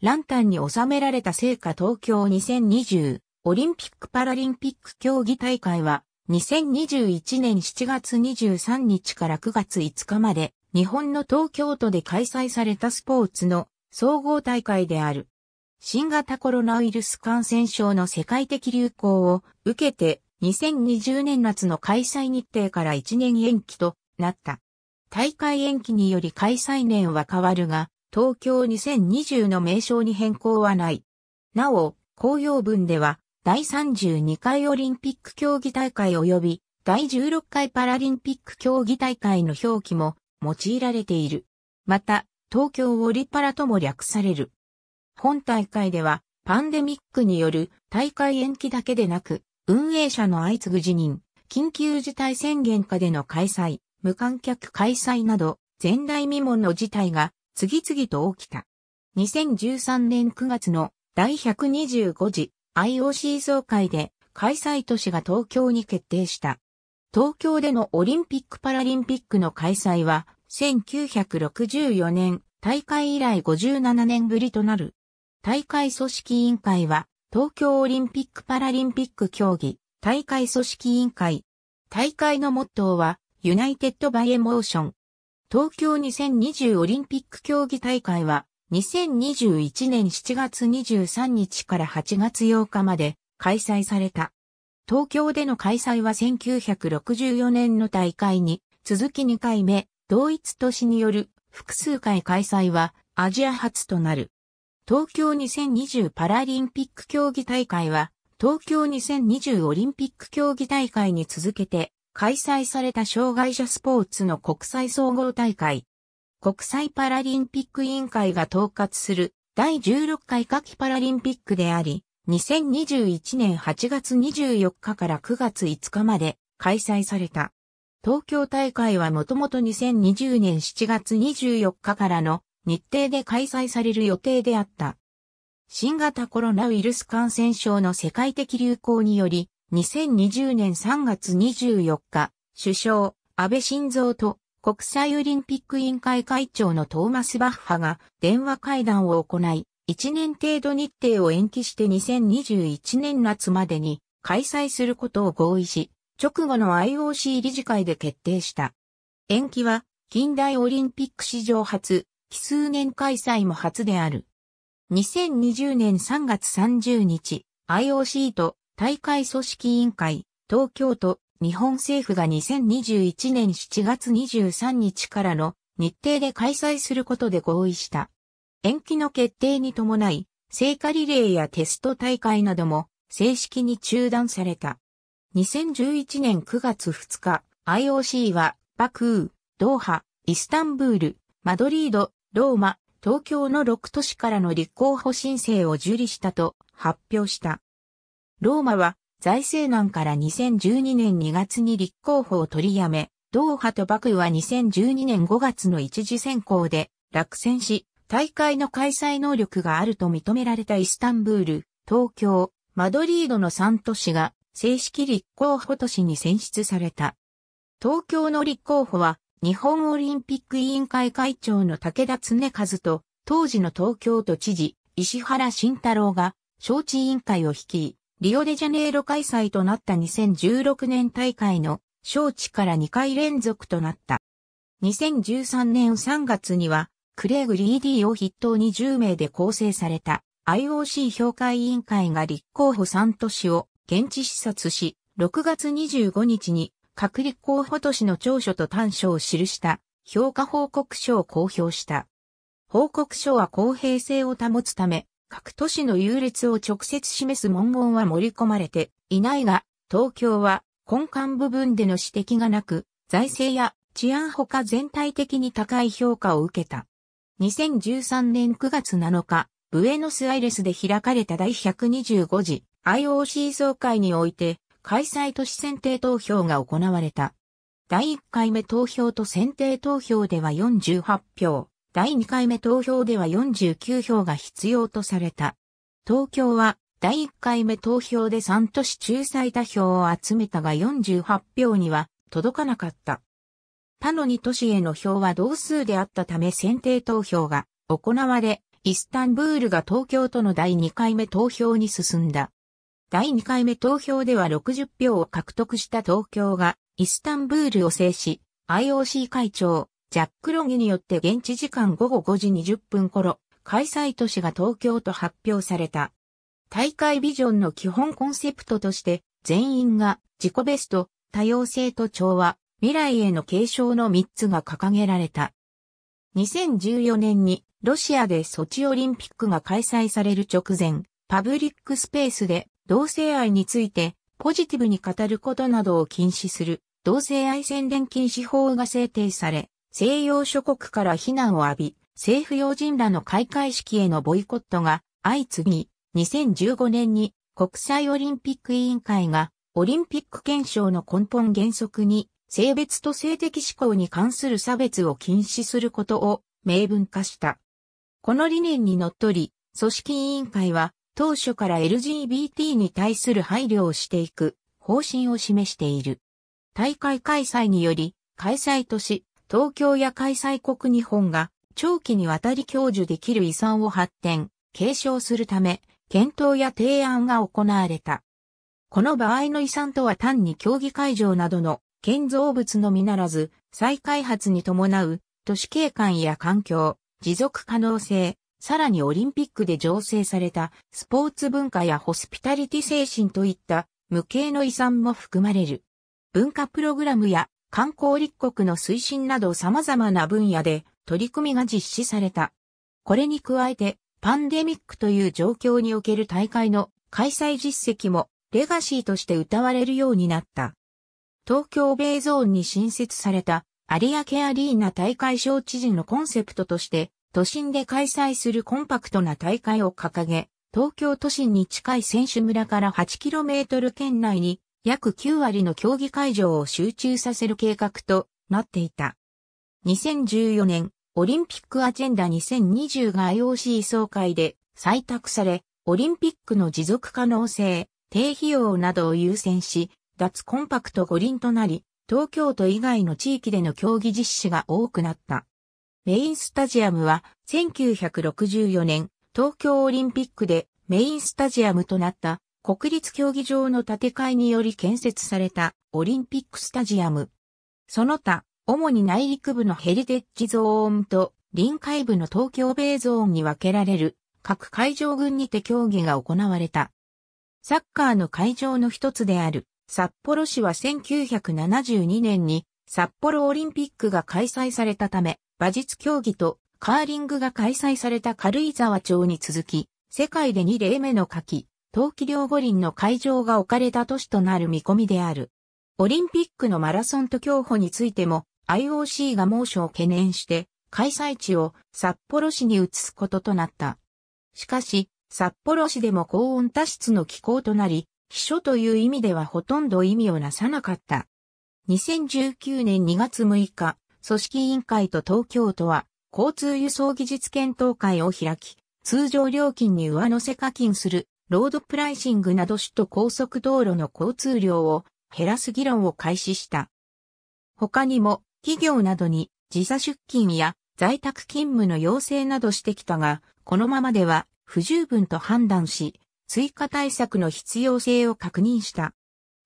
ランタンに収められた聖火東京2020オリンピック・パラリンピック競技大会は2021年7月23日から9月5日まで日本の東京都で開催されたスポーツの総合大会である。新型コロナウイルス感染症の世界的流行を受けて2020年夏の開催日程から1年延期となった。大会延期により開催年は変わるが、東京2020の名称に変更はない。なお、公用文では、第32回オリンピック競技大会及び第16回パラリンピック競技大会の表記も用いられている。また、東京オリパラとも略される。本大会では、パンデミックによる大会延期だけでなく、運営者の相次ぐ辞任、緊急事態宣言下での開催、無観客開催など、前代未聞の事態が次々と起きた。2013年9月の第125次 IOC 総会で開催都市が東京に決定した。東京でのオリンピック・パラリンピックの開催は1964年大会以来57年ぶりとなる。大会組織委員会は東京オリンピック・パラリンピック競技大会組織委員会。大会のモットーは United by Emotion 東京2020オリンピック競技大会は、2021年7月23日から8月8日まで開催された。東京での開催は1964年の大会に続き2回目、同一都市による複数回開催はアジア初となる。東京2020パラリンピック競技大会は東京2020オリンピック競技大会に続けて開催された障害者スポーツの国際総合大会。国際パラリンピック委員会が統括する第16回夏季パラリンピックであり、2021年8月24日から9月5日まで開催された。東京大会はもともと2020年7月24日からの日程で開催される予定であった。新型コロナウイルス感染症の世界的流行により、2020年3月24日、首相、安倍晋三と国際オリンピック委員会会長のトーマス・バッハが電話会談を行い、1年程度日程を延期して2021年夏までに開催することを合意し、直後の IOC 理事会で決定した。延期は近代オリンピック史上初、奇数年開催も初である。2020年3月30日、IOC と大会組織委員会、東京都、日本政府が2021年7月23日からの日程で開催することで合意した。延期の決定に伴い、聖火リレーやテスト大会なども正式に中断された。2011年9月2日、IOC はバクー、ドーハ、イスタンブール、マドリード、ローマ、東京の6都市からの立候補申請を受理したと発表した。ローマは財政難から2012年2月に立候補を取りやめ、ドーハとバクは2012年5月の一次選考で落選し、大会の開催能力があると認められたイスタンブール、東京、マドリードの3都市が正式立候補都市に選出された。東京の立候補は日本オリンピック委員会会長の武田恒和と当時の東京都知事石原慎太郎が招致委員会を率い、リオデジャネイロ開催となった2016年大会の招致から2回連続となった。2013年3月には、クレーグ・リーディを筆頭に10名で構成された IOC 評価委員会が立候補3都市を現地視察し、6月25日に各立候補都市の長所と短所を記した評価報告書を公表した。報告書は公平性を保つため、各都市の優劣を直接示す文言は盛り込まれていないが、東京は根幹部分での指摘がなく、財政や治安ほか全体的に高い評価を受けた。2013年9月7日、ブエノスアイレスで開かれた第125次 IOC 総会において、開催都市選定投票が行われた。第1回目投票と選定投票では48票、第2回目投票では49票が必要とされた。東京は第1回目投票で3都市中最多票を集めたが48票には届かなかった。他の2都市への票は同数であったため選定投票が行われ、イスタンブールが東京との第2回目投票に進んだ。第2回目投票では60票を獲得した東京がイスタンブールを制し、IOC 会長、ジャック・ロギによって現地時間午後5時20分頃、開催都市が東京と発表された。大会ビジョンの基本コンセプトとして、全員が自己ベスト、多様性と調和、未来への継承の3つが掲げられた。2014年にロシアでソチオリンピックが開催される直前、パブリックスペースで同性愛についてポジティブに語ることなどを禁止する同性愛宣伝禁止法が制定され、西洋諸国から非難を浴び、政府要人らの開会式へのボイコットが相次ぎ、2015年に国際オリンピック委員会がオリンピック憲章の根本原則に性別と性的指向に関する差別を禁止することを明文化した。この理念にのっとり、組織委員会は当初から LGBT に対する配慮をしていく方針を示している。大会開催により、開催都市、東京や開催国日本が長期にわたり享受できる遺産を発展、継承するため、検討や提案が行われた。この場合の遺産とは単に競技会場などの建造物のみならず、再開発に伴う都市景観や環境、持続可能性、さらにオリンピックで醸成されたスポーツ文化やホスピタリティ精神といった無形の遺産も含まれる。文化プログラムや観光立国の推進など様々な分野で取り組みが実施された。これに加えて、パンデミックという状況における大会の開催実績もレガシーとして歌われるようになった。東京ベイゾーンに新設された有明アリーナ大会招知事のコンセプトとして、都心で開催するコンパクトな大会を掲げ、東京都心に近い選手村から 8km 圏内に約9割の競技会場を集中させる計画となっていた。2014年、オリンピックアジェンダ2020が IOC 総会で採択され、オリンピックの持続可能性、低費用などを優先し、脱コンパクト五輪となり、東京都以外の地域での競技実施が多くなった。メインスタジアムは1964年東京オリンピックでメインスタジアムとなった国立競技場の建て替えにより建設されたオリンピックスタジアム。その他、主に内陸部のヘリテッジゾーンと臨海部の東京米ゾーンに分けられる各会場群にて競技が行われた。サッカーの会場の一つである札幌市は1972年に札幌オリンピックが開催されたため、馬術競技とカーリングが開催された軽井沢町に続き、世界で2例目の夏季冬季両五輪の会場が置かれた都市となる見込みである。オリンピックのマラソンと競歩についても IOC が猛暑を懸念して開催地を札幌市に移すこととなった。しかし、札幌市でも高温多湿の気候となり、秘書という意味ではほとんど意味をなさなかった。2019年2月6日、組織委員会と東京都は交通輸送技術検討会を開き、通常料金に上乗せ課金するロードプライシングなど首都高速道路の交通量を減らす議論を開始した。他にも企業などに時差出勤や在宅勤務の要請などしてきたが、このままでは不十分と判断し、追加対策の必要性を確認した。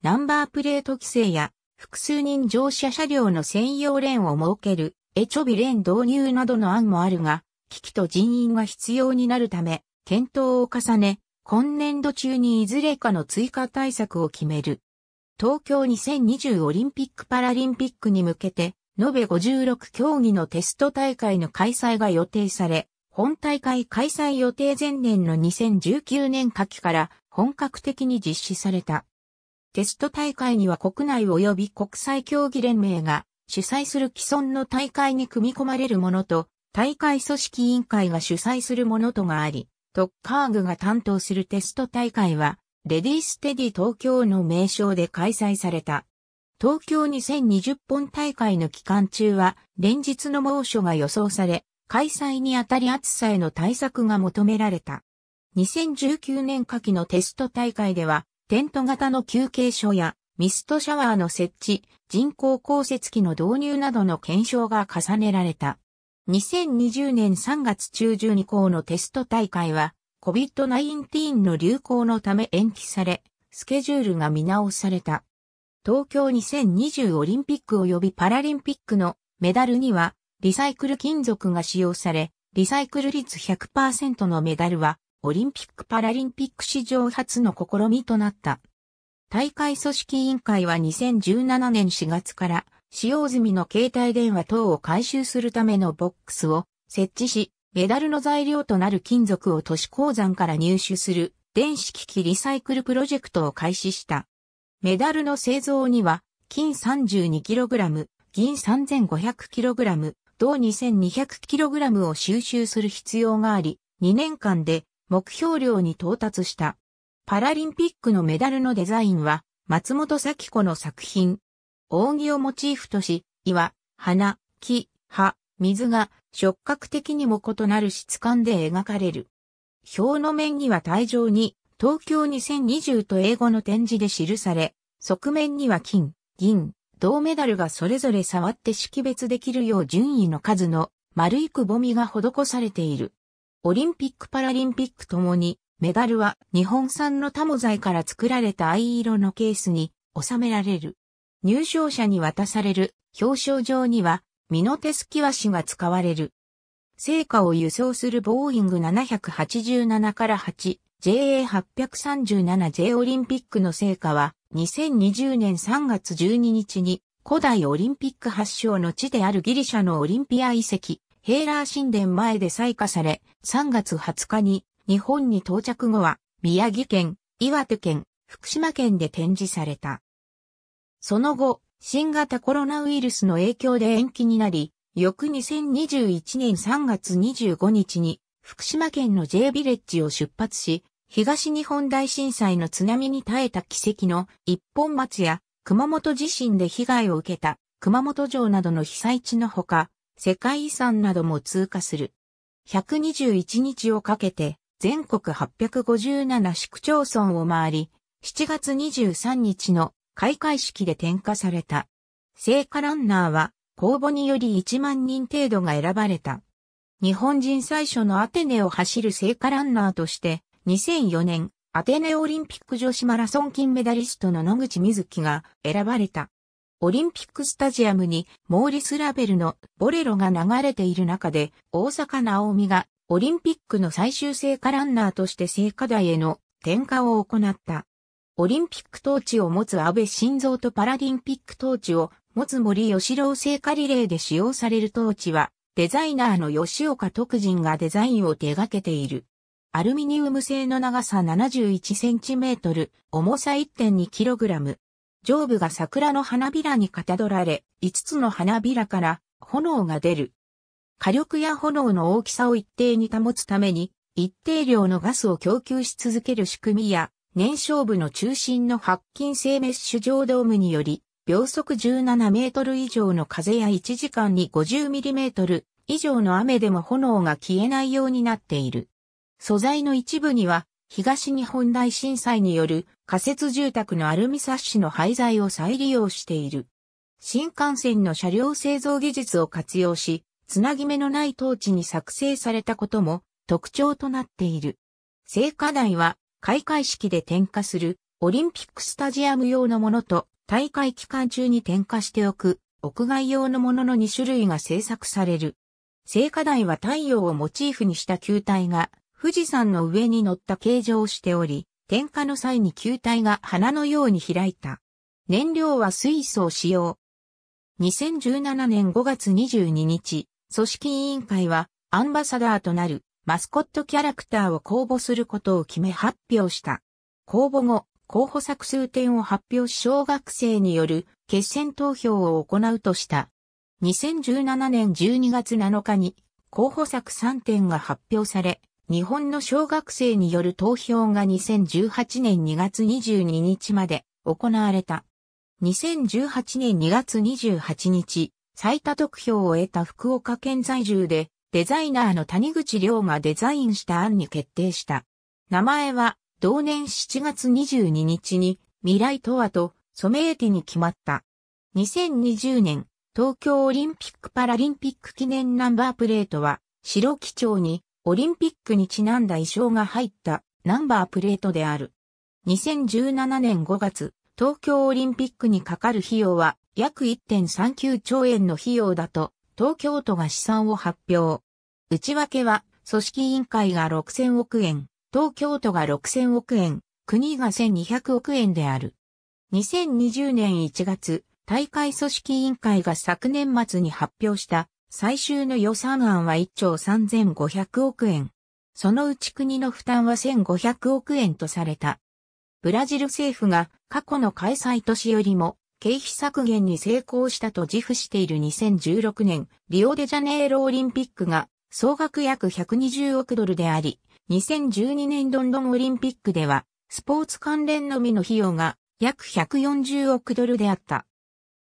ナンバープレート規制や複数人乗車車両の専用レーンを設けるエチョビレーン導入などの案もあるが、機器と人員が必要になるため、検討を重ね、今年度中にいずれかの追加対策を決める。東京2020オリンピック・パラリンピックに向けて、延べ56競技のテスト大会の開催が予定され、本大会開催予定前年の2019年夏季から本格的に実施された。テスト大会には国内及び国際競技連盟が主催する既存の大会に組み込まれるものと、大会組織委員会が主催するものとがあり、トッカーグが担当するテスト大会は、レディーステディ東京の名称で開催された。東京2020本大会の期間中は、連日の猛暑が予想され、開催にあたり暑さへの対策が求められた。2019年夏季のテスト大会では、テント型の休憩所やミストシャワーの設置、人工降雪機の導入などの検証が重ねられた。2020年3月中旬以降のテスト大会は COVID-19 の流行のため延期され、スケジュールが見直された。東京2020オリンピック及びパラリンピックのメダルにはリサイクル金属が使用され、リサイクル率100%のメダルはオリンピック・パラリンピック史上初の試みとなった。大会組織委員会は2017年4月から使用済みの携帯電話等を回収するためのボックスを設置し、メダルの材料となる金属を都市鉱山から入手する電子機器リサイクルプロジェクトを開始した。メダルの製造には、金 32kg、銀 3500kg、銅 2200kg を収集する必要があり、2年間で目標量に到達した。パラリンピックのメダルのデザインは、松本咲子の作品、扇をモチーフとし、岩、花、木、葉、水が触覚的にも異なる質感で描かれる。表の面には退場に東京2020と英語の展示で記され、側面には金、銀、銅メダルがそれぞれ触って識別できるよう順位の数の丸いくぼみが施されている。オリンピック・パラリンピックともにメダルは日本産のタモ材から作られた藍色のケースに収められる。入賞者に渡される表彰状にはミノテスキワシが使われる。成果を輸送するボーイング787から 8JA837J オリンピックの成果は2020年3月12日に古代オリンピック発祥の地であるギリシャのオリンピア遺跡ヘーラー神殿前で採火され3月20日に日本に到着後は宮城県、岩手県、福島県で展示された。その後、新型コロナウイルスの影響で延期になり、翌2021年3月25日に、福島県の J ビレッジを出発し、東日本大震災の津波に耐えた奇跡の一本松や熊本地震で被害を受けた熊本城などの被災地のほか、世界遺産なども通過する。121日をかけて全国857市区町村を回り、7月23日の開会式で点火された。聖火ランナーは公募により1万人程度が選ばれた。日本人最初のアテネを走る聖火ランナーとして2004年アテネオリンピック女子マラソン金メダリストの野口瑞希が選ばれた。オリンピックスタジアムにモーリス・ラベルのボレロが流れている中で大阪直美がオリンピックの最終聖火ランナーとして聖火台への点火を行った。オリンピックトーチを持つ安倍晋三とパラリンピックトーチを持つ森吉郎聖火リレーで使用されるトーチは、デザイナーの吉岡徳人がデザインを手掛けている。アルミニウム製の長さ 71cm、重さ 1.2kg。上部が桜の花びらにかたどられ、5つの花びらから炎が出る。火力や炎の大きさを一定に保つために、一定量のガスを供給し続ける仕組みや、燃焼部の中心の白金製メッシュ状ドームにより、秒速17メートル以上の風や1時間に50ミリメートル以上の雨でも炎が消えないようになっている。素材の一部には、東日本大震災による仮設住宅のアルミサッシの廃材を再利用している。新幹線の車両製造技術を活用し、つなぎ目のないトーチに作成されたことも特徴となっている。聖火台は開会式で点火するオリンピックスタジアム用のものと大会期間中に点火しておく屋外用のものの2種類が製作される。聖火台は太陽をモチーフにした球体が富士山の上に乗った形状をしており、点火の際に球体が花のように開いた。燃料は水素を使用。2017年5月22日、組織委員会はアンバサダーとなるマスコットキャラクターを公募することを決め発表した。公募後、候補作数点を発表し小学生による決選投票を行うとした。2017年12月7日に候補作3点が発表され、日本の小学生による投票が2018年2月22日まで行われた。2018年2月28日、最多得票を得た福岡県在住でデザイナーの谷口亮がデザインした案に決定した。名前は、同年7月22日に、未来とはと、ソメエテに決まった。2020年、東京オリンピック・パラリンピック記念ナンバープレートは、白基調に、オリンピックにちなんだ衣装が入ったナンバープレートである。2017年5月、東京オリンピックにかかる費用は約1.39兆円の費用だと東京都が試算を発表。内訳は、組織委員会が6000億円、東京都が6000億円、国が1200億円である。2020年1月、大会組織委員会が昨年末に発表した最終の予算案は1兆3500億円。そのうち国の負担は1500億円とされた。ブラジル政府が過去の開催年よりも経費削減に成功したと自負している2016年リオデジャネイロオリンピックが総額約120億ドルであり、2012年ロンドンオリンピックでは、スポーツ関連のみの費用が約140億ドルであった。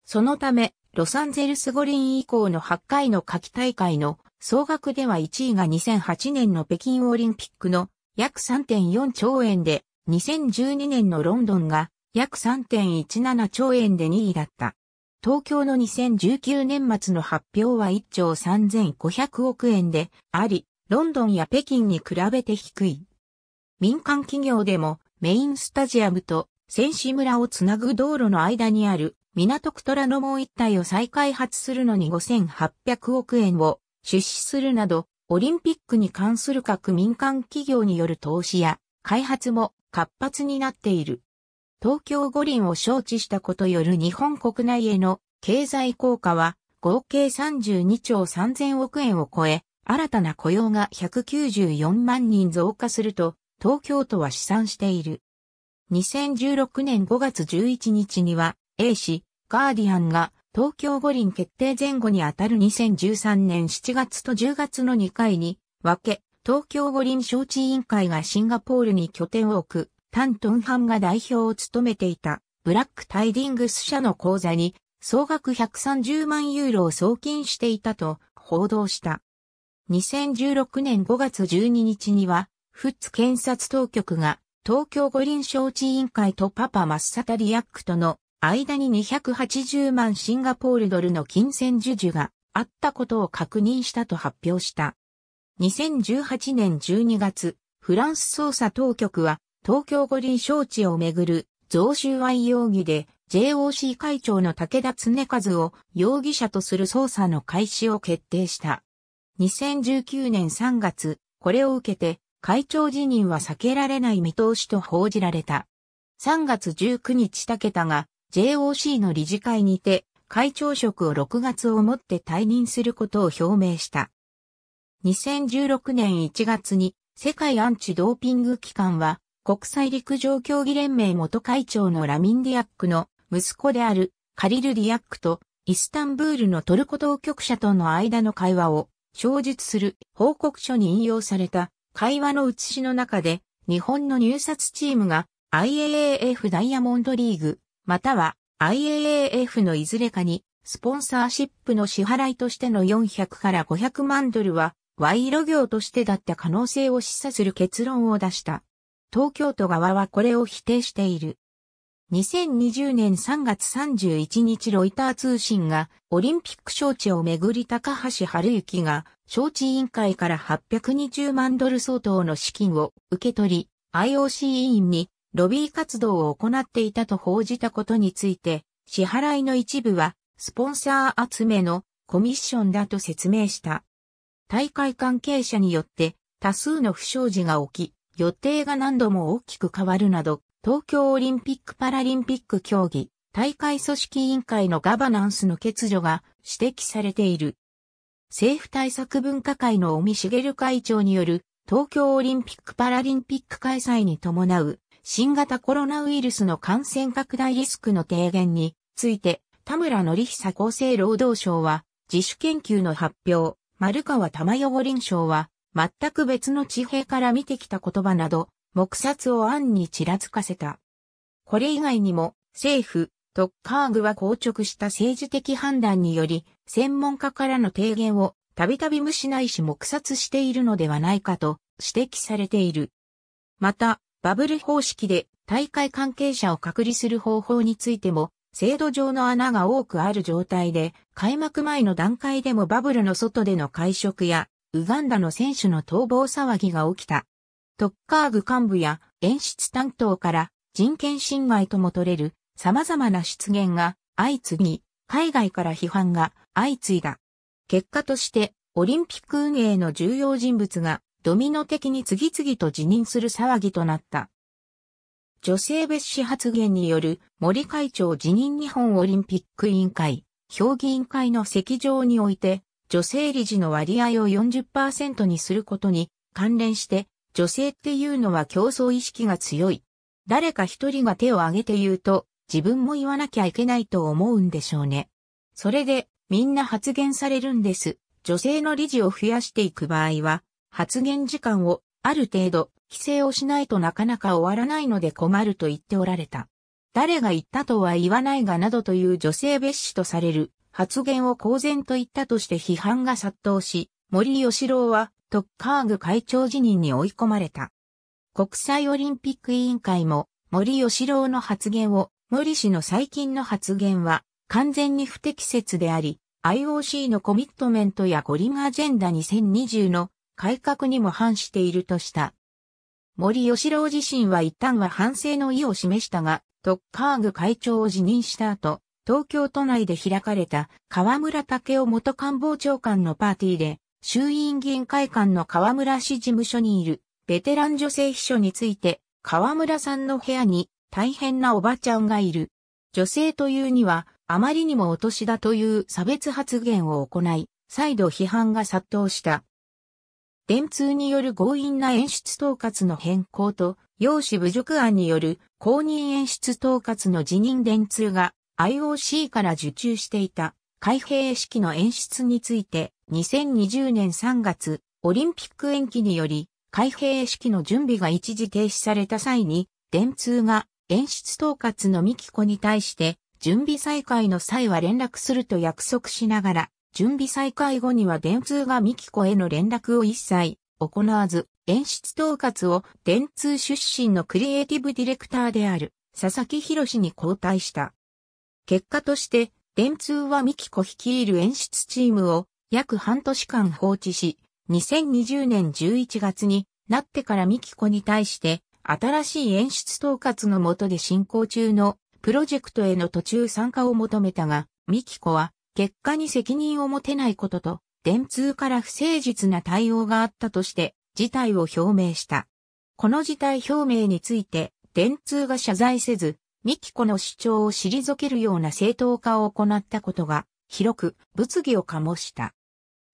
そのため、ロサンゼルス五輪以降の8回の夏季大会の総額では1位が2008年の北京オリンピックの約3.4兆円で、2012年のロンドンが約3.17兆円で2位だった。東京の2019年末の発表は1兆3500億円であり、ロンドンや北京に比べて低い。民間企業でもメインスタジアムと選手村をつなぐ道路の間にある港区虎ノ門一帯を再開発するのに5800億円を出資するなど、オリンピックに関する各民間企業による投資や開発も活発になっている。東京五輪を招致したことよる日本国内への経済効果は合計32兆3000億円を超え、新たな雇用が194万人増加すると、東京都は試算している。2016年5月11日には、A 氏、ガーディアンが、東京五輪決定前後にあたる2013年7月と10月の2回に分け、東京五輪招致委員会がシンガポールに拠点を置くタントンハンが代表を務めていたブラックタイディングス社の口座に総額130万ユーロを送金していたと報道した。2016年5月12日には、フッツ検察当局が東京五輪招致委員会とパパマッサタリアックとの間に280万シンガポールドルの金銭授受があったことを確認したと発表した。2018年12月、フランス捜査当局は東京五輪招致をめぐる贈収賄容疑で JOC 会長の武田恒和を容疑者とする捜査の開始を決定した。2019年3月、これを受けて会長辞任は避けられない見通しと報じられた。3月19日武田が JOC の理事会にて会長職を6月をもって退任することを表明した。2016年1月に世界アンチドーピング機関は国際陸上競技連盟元会長のラミン・ディアックの息子であるカリル・ディアックとイスタンブールのトルコ当局者との間の会話を小述する報告書に引用された会話の写しの中で日本の入札チームが IAAF ダイヤモンドリーグまたは IAAF のいずれかにスポンサーシップの支払いとしての400から500万ドルは賄賂業としてだった可能性を示唆する結論を出した。東京都側はこれを否定している。2020年3月31日ロイター通信がオリンピック招致をめぐり高橋春之が招致委員会から820万ドル相当の資金を受け取り IOC 委員にロビー活動を行っていたと報じたことについて支払いの一部はスポンサー集めのコミッションだと説明した。大会関係者によって多数の不祥事が起き、予定が何度も大きく変わるなど、東京オリンピック・パラリンピック競技、大会組織委員会のガバナンスの欠如が指摘されている。政府対策分科会の尾身茂会長による東京オリンピック・パラリンピック開催に伴う新型コロナウイルスの感染拡大リスクの低減について田村則久厚生労働省は自主研究の発表、丸川玉代臨省は全く別の地平から見てきた言葉など、目殺を暗にちらつかせた。これ以外にも、政府、特カーグは硬直した政治的判断により、専門家からの提言をたびたび無視ないし黙殺しているのではないかと指摘されている。また、バブル方式で大会関係者を隔離する方法についても、制度上の穴が多くある状態で、開幕前の段階でもバブルの外での会食やウガンダの選手の逃亡騒ぎが起きた。トッカーグ幹部や演出担当から人権侵害とも取れる様々な出現が相次ぎ、海外から批判が相次いだ。結果としてオリンピック運営の重要人物がドミノ的に次々と辞任する騒ぎとなった。女性別紙発言による森会長辞任日本オリンピック委員会、評議委員会の席上において女性理事の割合を40%にすることに関連して、女性っていうのは競争意識が強い。誰か一人が手を挙げて言うと、自分も言わなきゃいけないと思うんでしょうね。それで、みんな発言されるんです。女性の理事を増やしていく場合は、発言時間をある程度規制をしないとなかなか終わらないので困ると言っておられた。誰が言ったとは言わないがなどという女性蔑視とされる発言を公然と言ったとして批判が殺到し、森吉郎は特カーグ会長辞任に追い込まれた。国際オリンピック委員会も森吉郎の発言を、森氏の最近の発言は完全に不適切であり、IOC のコミットメントや五輪アジェンダ2020の改革にも反しているとした。森吉郎自身は一旦は反省の意を示したが、特カーグ会長を辞任した後、東京都内で開かれた河村武夫元官房長官のパーティーで、衆院議員会館の河村市事務所にいるベテラン女性秘書について、河村さんの部屋に大変なおばちゃんがいる。女性というには、あまりにもお年だという差別発言を行い、再度批判が殺到した。電通による強引な演出統括の変更と、容姿侮辱案による公認演出統括の辞任電通が IOC から受注していた開閉式の演出について2020年3月オリンピック延期により開閉式の準備が一時停止された際に電通が演出統括のミキコに対して準備再開の際は連絡すると約束しながら準備再開後には電通がミキコへの連絡を一切行わず演出統括を電通出身のクリエイティブディレクターである佐々木博に交代した。結果として、電通はミキコ率いる演出チームを約半年間放置し、2020年11月になってからミキコに対して新しい演出統括の下で進行中のプロジェクトへの途中参加を求めたが、ミキコは結果に責任を持てないことと、電通から不誠実な対応があったとして事態を表明した。この事態表明について電通が謝罪せず、ミキコの主張を退けるような正当化を行ったことが、広く物議を醸した。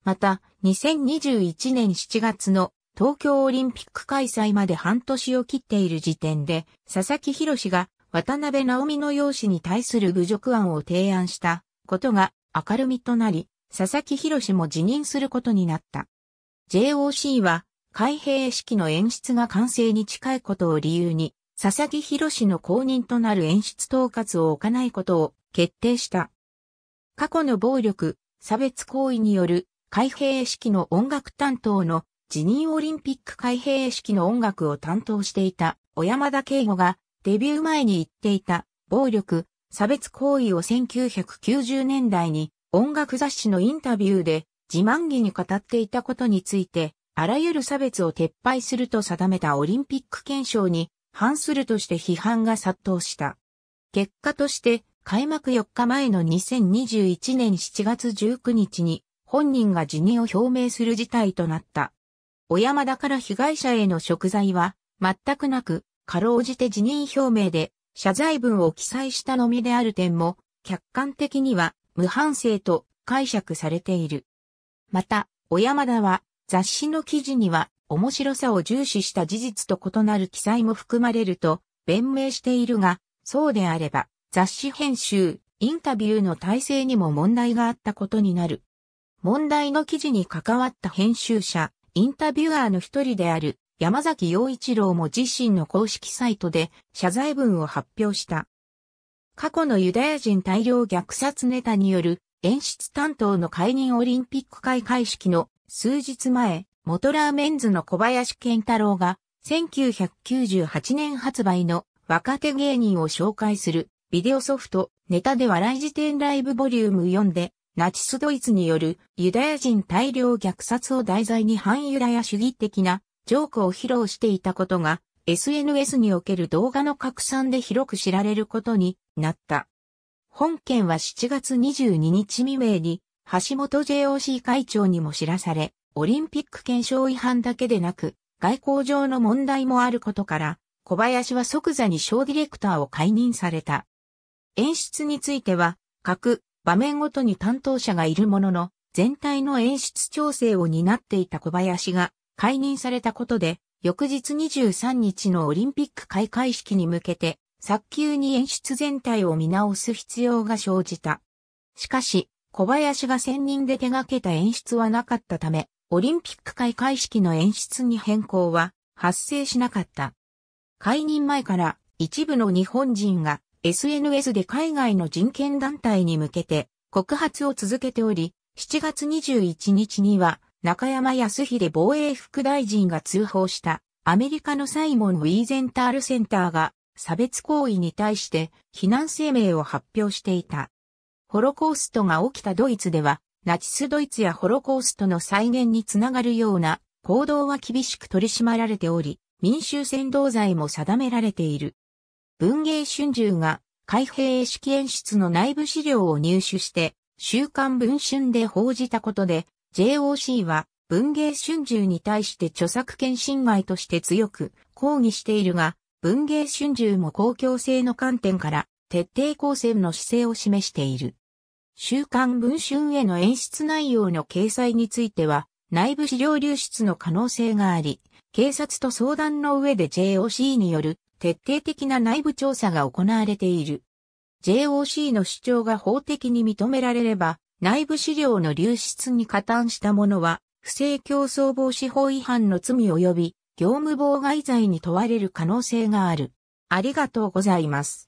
また、2021年7月の東京オリンピック開催まで半年を切っている時点で、佐々木博が渡辺直美の容姿に対する侮辱案を提案したことが明るみとなり、佐々木博も辞任することになった。JOC は開閉式の演出が完成に近いことを理由に、佐々木博の後任となる演出統括を置かないことを決定した。過去の暴力、差別行為による開閉式の音楽担当の辞任オリンピック開閉式の音楽を担当していた小山田圭吾がデビュー前に言っていた暴力、差別行為を1990年代に音楽雑誌のインタビューで自慢げに語っていたことについてあらゆる差別を撤廃すると定めたオリンピック憲章に反するとして批判が殺到した。結果として、開幕4日前の2021年7月19日に本人が辞任を表明する事態となった。小山田から被害者への贖罪は全くなく、かろうじて辞任表明で謝罪文を記載したのみである点も、客観的には無反省と解釈されている。また、小山田は雑誌の記事には面白さを重視した事実と異なる記載も含まれると弁明しているが、そうであれば雑誌編集、インタビューの体制にも問題があったことになる。問題の記事に関わった編集者、インタビュアーの一人である山崎陽一郎も自身の公式サイトで謝罪文を発表した。過去のユダヤ人大量虐殺ネタによる演出担当の解任オリンピック開会式の数日前、元ラーメンズの小林健太郎が、1998年発売の若手芸人を紹介するビデオソフト、ネタで笑い辞典ライブボリューム4で、ナチスドイツによるユダヤ人大量虐殺を題材に反ユダヤ主義的なジョークを披露していたことが SNS における動画の拡散で広く知られることになった。本件は7月22日未明に橋本 JOC 会長にも知らされ、オリンピック憲章違反だけでなく、外交上の問題もあることから、小林は即座にショーディレクターを解任された。演出については、各場面ごとに担当者がいるものの、全体の演出調整を担っていた小林が解任されたことで、翌日23日のオリンピック開会式に向けて、早急に演出全体を見直す必要が生じた。しかし、小林が専任で手掛けた演出はなかったため、オリンピック開会式の演出に変更は発生しなかった。解任前から一部の日本人が SNS で海外の人権団体に向けて告発を続けており、7月21日には中山康秀防衛副大臣が通報したアメリカのサイモン・ウィーゼンタールセンターが差別行為に対して非難声明を発表していた。ホロコーストが起きたドイツではナチスドイツやホロコーストの再現につながるような行動は厳しく取り締まられており、民衆扇動罪も定められている。文芸春秋が開閉式演出の内部資料を入手して、週刊文春で報じたことで、JOC は文芸春秋に対して著作権侵害として強く抗議しているが、文芸春秋も公共性の観点から徹底抗戦の姿勢を示している。週刊文春への演出内容の掲載については、内部資料流出の可能性があり、警察と相談の上で JOC による徹底的な内部調査が行われている。JOC の主張が法的に認められれば、内部資料の流出に加担した者は、不正競争防止法違反の罪及び、業務妨害罪に問われる可能性がある。ありがとうございます。